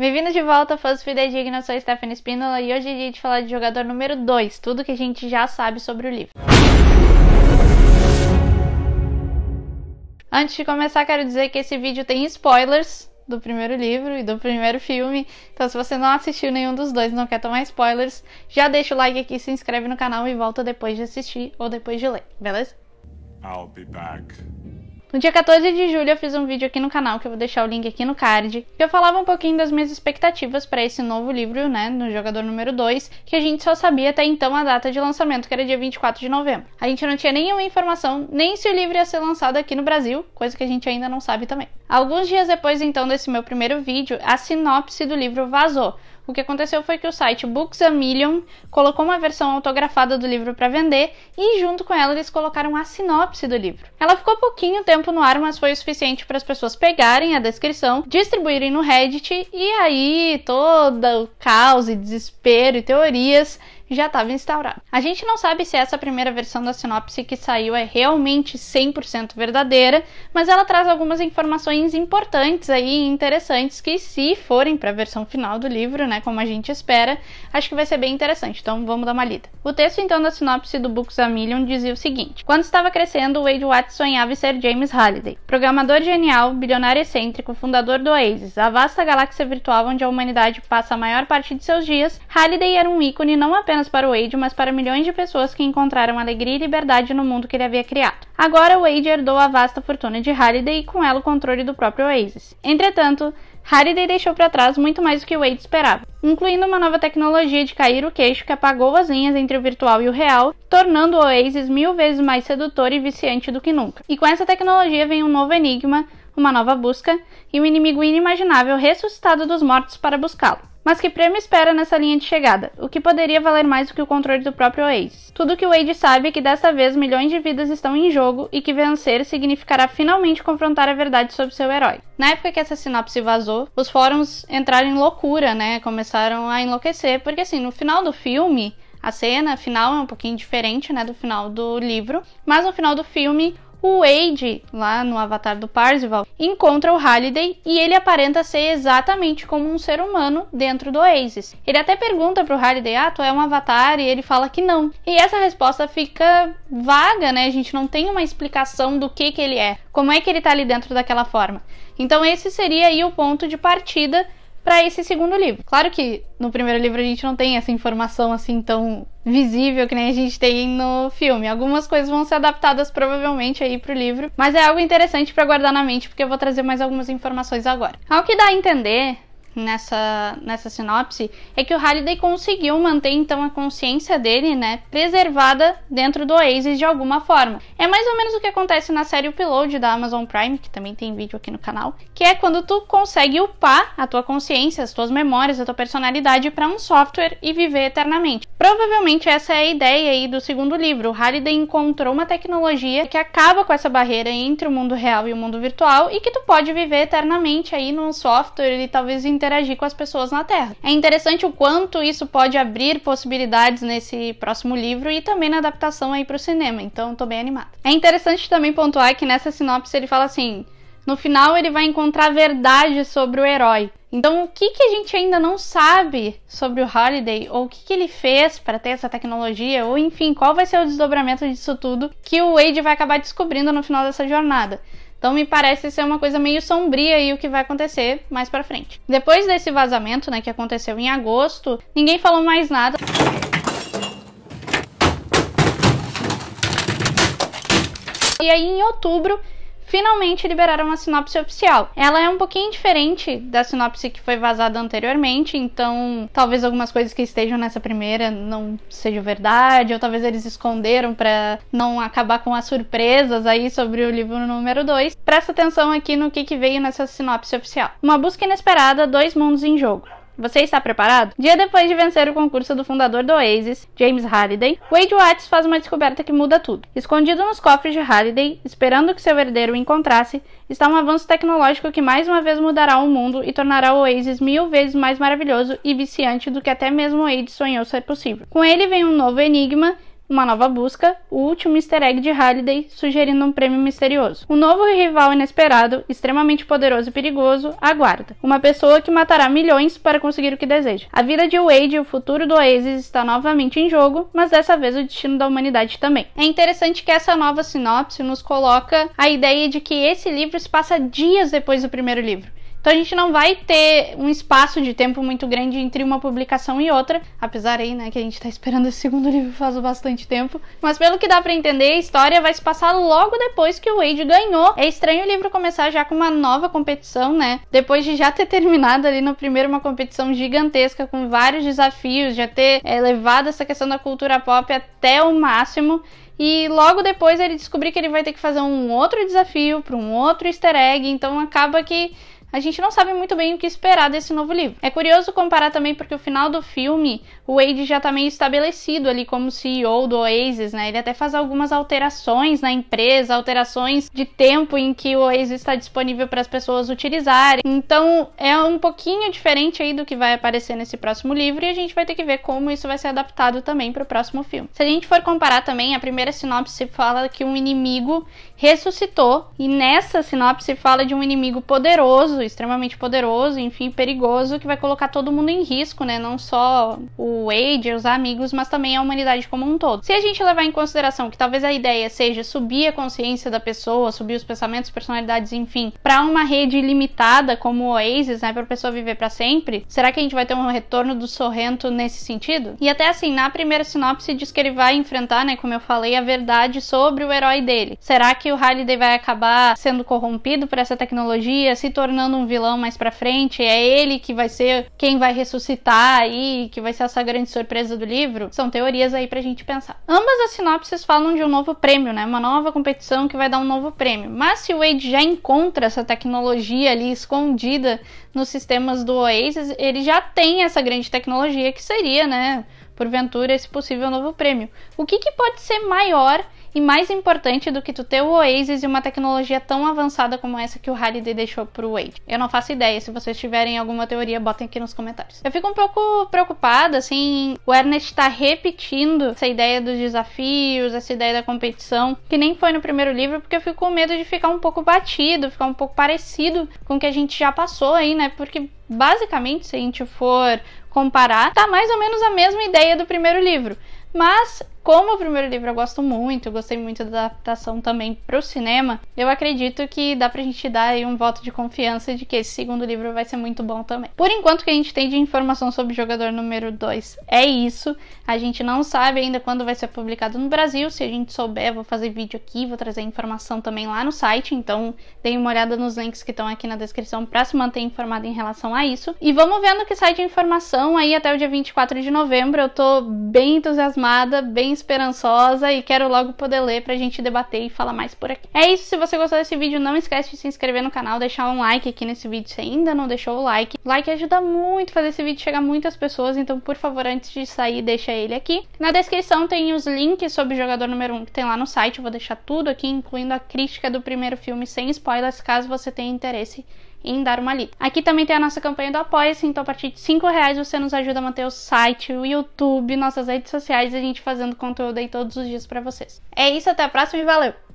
Bem-vindo de volta, fãs fidedigna, eu sou a Stephanie Spinola e hoje é dia de falar de jogador número 2, tudo que a gente já sabe sobre o livro. Antes de começar, quero dizer que esse vídeo tem spoilers, do primeiro livro e do primeiro filme. Então, se você não assistiu nenhum dos dois, e não quer tomar spoilers, já deixa o like aqui, se inscreve no canal e volta depois de assistir ou depois de ler, beleza? I'll be back. No dia 14 de julho eu fiz um vídeo aqui no canal, que eu vou deixar o link aqui no card, que eu falava um pouquinho das minhas expectativas para esse novo livro, né, no jogador número 2, que a gente só sabia até então a data de lançamento, que era dia 24 de novembro. A gente não tinha nenhuma informação, nem se o livro ia ser lançado aqui no Brasil, coisa que a gente ainda não sabe também. Alguns dias depois então desse meu primeiro vídeo, a sinopse do livro vazou, o que aconteceu foi que o site Books a Million colocou uma versão autografada do livro para vender e, junto com ela, eles colocaram a sinopse do livro. Ela ficou pouquinho tempo no ar, mas foi o suficiente para as pessoas pegarem a descrição, distribuírem no Reddit e aí todo o caos e desespero e teorias já estava instaurado. A gente não sabe se essa primeira versão da sinopse que saiu é realmente 100% verdadeira, mas ela traz algumas informações importantes aí e interessantes que se forem para a versão final do livro, né, como a gente espera, acho que vai ser bem interessante. Então vamos dar uma lida. O texto então da sinopse do Books a Million dizia o seguinte: Quando estava crescendo, Wade Watts sonhava em ser James Halliday, programador genial, bilionário excêntrico, fundador do Oasis, a vasta galáxia virtual onde a humanidade passa a maior parte de seus dias. Halliday era um ícone não apenas apenas para o Wade, mas para milhões de pessoas que encontraram alegria e liberdade no mundo que ele havia criado. Agora, Wade herdou a vasta fortuna de Halliday e com ela o controle do próprio Oasis. Entretanto, Halliday deixou para trás muito mais do que Wade esperava, incluindo uma nova tecnologia de cair o queixo que apagou as linhas entre o virtual e o real, tornando o Oasis mil vezes mais sedutor e viciante do que nunca. E com essa tecnologia vem um novo enigma, uma nova busca e um inimigo inimaginável ressuscitado dos mortos para buscá-lo. Mas que prêmio espera nessa linha de chegada, o que poderia valer mais do que o controle do próprio Wade? Tudo que o Wade sabe é que dessa vez milhões de vidas estão em jogo e que vencer significará finalmente confrontar a verdade sobre seu herói. Na época que essa sinopse vazou, os fóruns entraram em loucura, né? Começaram a enlouquecer, porque assim, no final do filme, a cena final é um pouquinho diferente, né, do final do livro, mas no final do filme o Wade, lá no avatar do Parzival, encontra o Halliday e ele aparenta ser exatamente como um ser humano dentro do Oasis. Ele até pergunta pro Halliday, ah, tu é um avatar? E ele fala que não. E essa resposta fica vaga, né? A gente não tem uma explicação do que que ele é. Como é que ele tá ali dentro daquela forma? Então esse seria aí o ponto de partida para esse segundo livro. Claro que no primeiro livro a gente não tem essa informação assim tão visível que nem a gente tem no filme. Algumas coisas vão ser adaptadas provavelmente aí pro livro, mas é algo interessante para guardar na mente porque eu vou trazer mais algumas informações agora. Ao que dá a entender, nessa, nessa sinopse é que o Halliday conseguiu manter então a consciência dele, né, preservada dentro do Oasis de alguma forma. É mais ou menos o que acontece na série Upload da Amazon Prime, que também tem vídeo aqui no canal, que é quando tu consegue upar a tua consciência, as tuas memórias, a tua personalidade para um software e viver eternamente. Provavelmente essa é a ideia aí do segundo livro. O Halliday encontrou uma tecnologia que acaba com essa barreira entre o mundo real e o mundo virtual e que tu pode viver eternamente aí num software e talvez em interagir com as pessoas na Terra. É interessante o quanto isso pode abrir possibilidades nesse próximo livro e também na adaptação aí para o cinema, então tô bem animada. É interessante também pontuar que nessa sinopse ele fala assim: no final ele vai encontrar a verdade sobre o herói. Então, o que, que a gente ainda não sabe sobre o Holiday, ou o que, que ele fez para ter essa tecnologia, ou enfim, qual vai ser o desdobramento disso tudo que o Wade vai acabar descobrindo no final dessa jornada? Então me parece ser uma coisa meio sombria aí o que vai acontecer mais para frente. Depois desse vazamento, né, que aconteceu em agosto, ninguém falou mais nada. E aí em outubro finalmente liberaram a sinopse oficial. Ela é um pouquinho diferente da sinopse que foi vazada anteriormente, então talvez algumas coisas que estejam nessa primeira não sejam verdade, ou talvez eles esconderam para não acabar com as surpresas aí sobre o livro número 2. Presta atenção aqui no que, que veio nessa sinopse oficial. Uma busca inesperada, dois mundos em jogo. Você está preparado? Dia depois de vencer o concurso do fundador do Oasis, James Halliday, Wade Watts faz uma descoberta que muda tudo. Escondido nos cofres de Halliday, esperando que seu herdeiro o encontrasse, está um avanço tecnológico que mais uma vez mudará o mundo e tornará o Oasis mil vezes mais maravilhoso e viciante do que até mesmo Wade sonhou ser possível. Com ele vem um novo enigma uma nova busca, o último easter egg de Halliday sugerindo um prêmio misterioso. Um novo rival inesperado, extremamente poderoso e perigoso, aguarda. Uma pessoa que matará milhões para conseguir o que deseja. A vida de Wade e o futuro do Oasis está novamente em jogo, mas dessa vez o destino da humanidade também. É interessante que essa nova sinopse nos coloca a ideia de que esse livro se passa dias depois do primeiro livro. Então a gente não vai ter um espaço de tempo muito grande entre uma publicação e outra, apesar aí, né, que a gente tá esperando esse segundo livro faz bastante tempo. Mas pelo que dá para entender, a história vai se passar logo depois que o Wade ganhou. É estranho o livro começar já com uma nova competição, né? Depois de já ter terminado ali no primeiro uma competição gigantesca com vários desafios, já ter é, levado essa questão da cultura pop até o máximo. E logo depois ele descobrir que ele vai ter que fazer um outro desafio para um outro easter egg, então acaba que a gente não sabe muito bem o que esperar desse novo livro. É curioso comparar também porque o final do filme, o Wade já tá meio estabelecido ali como CEO do Oasis, né? Ele até faz algumas alterações na empresa, alterações de tempo em que o Oasis está disponível para as pessoas utilizarem. Então, é um pouquinho diferente aí do que vai aparecer nesse próximo livro e a gente vai ter que ver como isso vai ser adaptado também para o próximo filme. Se a gente for comparar também, a primeira sinopse fala que um inimigo ressuscitou e nessa sinopse fala de um inimigo poderoso poderoso, extremamente poderoso, enfim, perigoso, que vai colocar todo mundo em risco, né? Não só o Wade, os amigos, mas também a humanidade como um todo. Se a gente levar em consideração que talvez a ideia seja subir a consciência da pessoa, subir os pensamentos, personalidades, enfim, para uma rede limitada como o Oasis, né, para a pessoa viver para sempre, será que a gente vai ter um retorno do Sorrento nesse sentido? E até assim, na primeira sinopse diz que ele vai enfrentar, né, como eu falei, a verdade sobre o herói dele. Será que o Halliday vai acabar sendo corrompido por essa tecnologia, se tornando um vilão mais pra frente, é ele que vai ser quem vai ressuscitar aí, que vai ser essa grande surpresa do livro, são teorias aí pra gente pensar. Ambas as sinopses falam de um novo prêmio, né? Uma nova competição que vai dar um novo prêmio. Mas se o Wade já encontra essa tecnologia ali escondida nos sistemas do Oasis, ele já tem essa grande tecnologia que seria, né? Porventura, esse possível novo prêmio. O que, que pode ser maior e mais importante do que tu ter o Oasis e uma tecnologia tão avançada como essa que o Halliday deixou pro Wade. Eu não faço ideia, se vocês tiverem alguma teoria, botem aqui nos comentários. Eu fico um pouco preocupada, assim, o Ernest tá repetindo essa ideia dos desafios, essa ideia da competição, que nem foi no primeiro livro, porque eu fico com medo de ficar um pouco batido, ficar um pouco parecido com o que a gente já passou aí, né? Porque basicamente, se a gente for comparar, tá mais ou menos a mesma ideia do primeiro livro. Mas como o primeiro livro eu gosto muito, eu gostei muito da adaptação também para o cinema, eu acredito que dá pra gente dar um voto de confiança de que esse segundo livro vai ser muito bom também. Por enquanto, o que a gente tem de informação sobre o jogador número 2 é isso. A gente não sabe ainda quando vai ser publicado no Brasil. Se a gente souber, vou fazer vídeo aqui, vou trazer informação também lá no site. Então, deem uma olhada nos links que estão aqui na descrição para se manter informado em relação a isso. E vamos vendo que sai de informação aí até o dia 24 de novembro. Eu tô bem entusiasmada, bem esperançosa e quero logo poder ler pra gente debater e falar mais por aqui. É isso, se você gostou desse vídeo, não esquece de se inscrever no canal, deixar um like aqui nesse vídeo se ainda não deixou o like. O like ajuda muito fazer esse vídeo chegar a muitas pessoas, então por favor, antes de sair, deixa ele aqui. Na descrição tem os links sobre o jogador número 1 que tem lá no site, eu vou deixar tudo aqui, incluindo a crítica do primeiro filme sem spoilers, caso você tenha interesse em dar uma lida. Aqui também tem a nossa campanha do Apoia-se, então a partir de 5 reais você nos ajuda a manter o site, o YouTube, nossas redes sociais, a gente fazendo conteúdo aí todos os dias para vocês. É isso, até a próxima e valeu!